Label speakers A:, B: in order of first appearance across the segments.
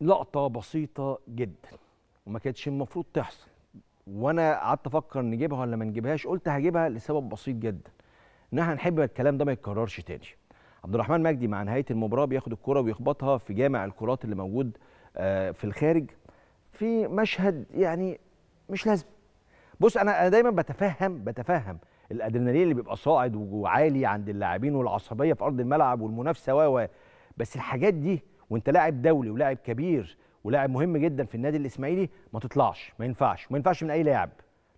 A: لقطه بسيطه جدا وما كانتش المفروض تحصل وانا قعدت افكر نجيبها ولا ما نجيبهاش قلت هجيبها لسبب بسيط جدا ان احنا نحب الكلام ده ما يتكررش تاني عبد الرحمن مجدي مع نهايه المباراه بياخد الكره ويخبطها في جامع الكرات اللي موجود آه، في الخارج في مشهد يعني مش لازم بص انا انا دايما بتفهم بتفهم الادرينالين اللي بيبقى صاعد وعالي عند اللاعبين والعصبيه في ارض الملعب والمنافسه و بس الحاجات دي وانت لاعب دولي ولاعب كبير ولاعب مهم جدا في النادي الاسماعيلي ما تطلعش ما ينفعش ما ينفعش من اي لاعب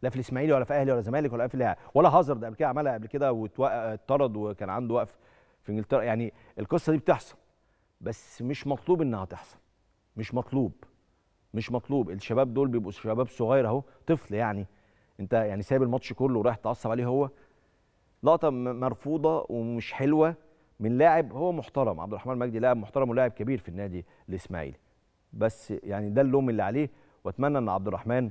A: لا في الاسماعيلي ولا في اهلي ولا زمالك ولا في لاعب ولا هازارد قبل كده عملها قبل كده واتطرد وكان عنده وقف في انجلترا يعني القصه دي بتحصل بس مش مطلوب انها تحصل مش مطلوب مش مطلوب الشباب دول بيبقوا شباب صغير اهو طفل يعني انت يعني سايب الماتش كله ورايح تعصب عليه هو لقطه مرفوضه ومش حلوه من لاعب هو محترم عبد الرحمن مجدي لاعب محترم ولاعب كبير في النادي الاسماعيلي بس يعني ده اللوم اللي عليه واتمنى ان عبد الرحمن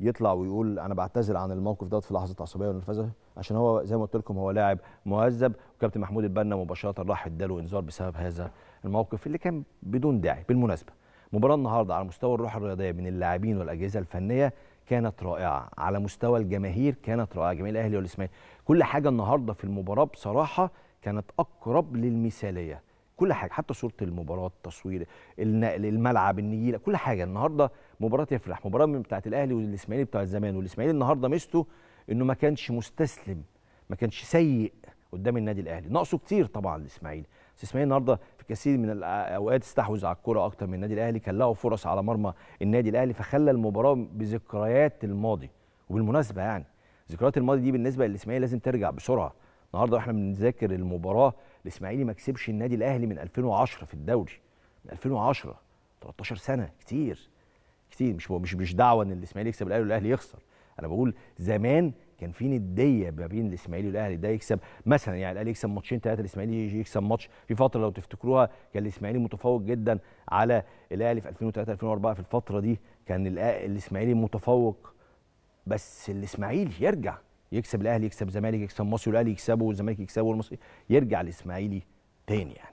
A: يطلع ويقول انا بعتذر عن الموقف دوت في لحظه عصبيه ونرفزه عشان هو زي ما قلت لكم هو لاعب مهذب وكابتن محمود البنا مباشره راح اداله انذار بسبب هذا الموقف اللي كان بدون داعي بالمناسبه مباراه النهارده على مستوى الروح الرياضيه بين اللاعبين والاجهزه الفنيه كانت رائعه على مستوى الجماهير كانت رائعه جماهير الاهلي والاسماعيلي كل حاجه النهارده في المباراه بصراحه كانت اقرب للمثاليه كل حاجه حتى صوره المباراه التصوير النقل الملعب النجيله كل حاجه النهارده مباراه تفرح مباراه بتاعه الاهلي والاسماعيلي بتاع زمان والاسماعيلي النهارده ميزته انه ما كانش مستسلم ما كانش سيء قدام النادي الاهلي ناقصه كتير طبعا الاسماعيلي بس الاسماعيلي النهارده في كثير من الاوقات استحوذ على الكره اكتر من النادي الاهلي كان له فرص على مرمى النادي الاهلي فخلى المباراه بذكريات الماضي وبالمناسبه يعني ذكريات الماضي دي بالنسبه للاسماعيلي لازم ترجع بسرعه النهارده احنا بنذاكر المباراه الاسماعيلي ما كسبش النادي الاهلي من 2010 في الدوري من 2010 13 سنه كتير كتير مش مش مش دعوه ان الاسماعيلي يكسب الاهلي والاهلي يخسر انا بقول زمان كان في نديه ما بين الاسماعيلي والاهلي ده يكسب مثلا يعني الاهلي يكسب ماتشين ثلاثه الاسماعيلي يكسب ماتش في فتره لو تفتكروها كان الاسماعيلي متفوق جدا على الاهلي في 2003 2004 في الفتره دي كان الاسماعيلي متفوق بس الاسماعيلي يرجع يكسب الاهلي يكسب الزمالك يكسب مصر والاهلي يكسبه والزمالك يكسبه والمصري يرجع الاسماعيلي تاني يعني